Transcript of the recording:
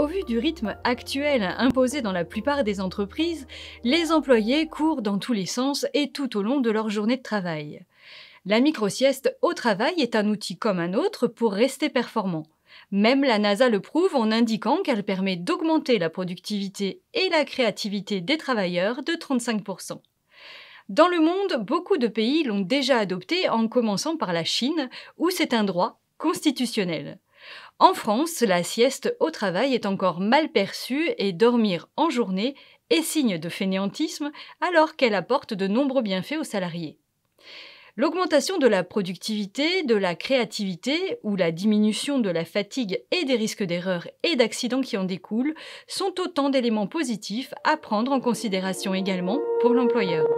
Au vu du rythme actuel imposé dans la plupart des entreprises, les employés courent dans tous les sens et tout au long de leur journée de travail. La micro-sieste au travail est un outil comme un autre pour rester performant. Même la NASA le prouve en indiquant qu'elle permet d'augmenter la productivité et la créativité des travailleurs de 35%. Dans le monde, beaucoup de pays l'ont déjà adopté en commençant par la Chine, où c'est un droit constitutionnel. En France, la sieste au travail est encore mal perçue et dormir en journée est signe de fainéantisme alors qu'elle apporte de nombreux bienfaits aux salariés. L'augmentation de la productivité, de la créativité ou la diminution de la fatigue et des risques d'erreurs et d'accidents qui en découlent sont autant d'éléments positifs à prendre en considération également pour l'employeur.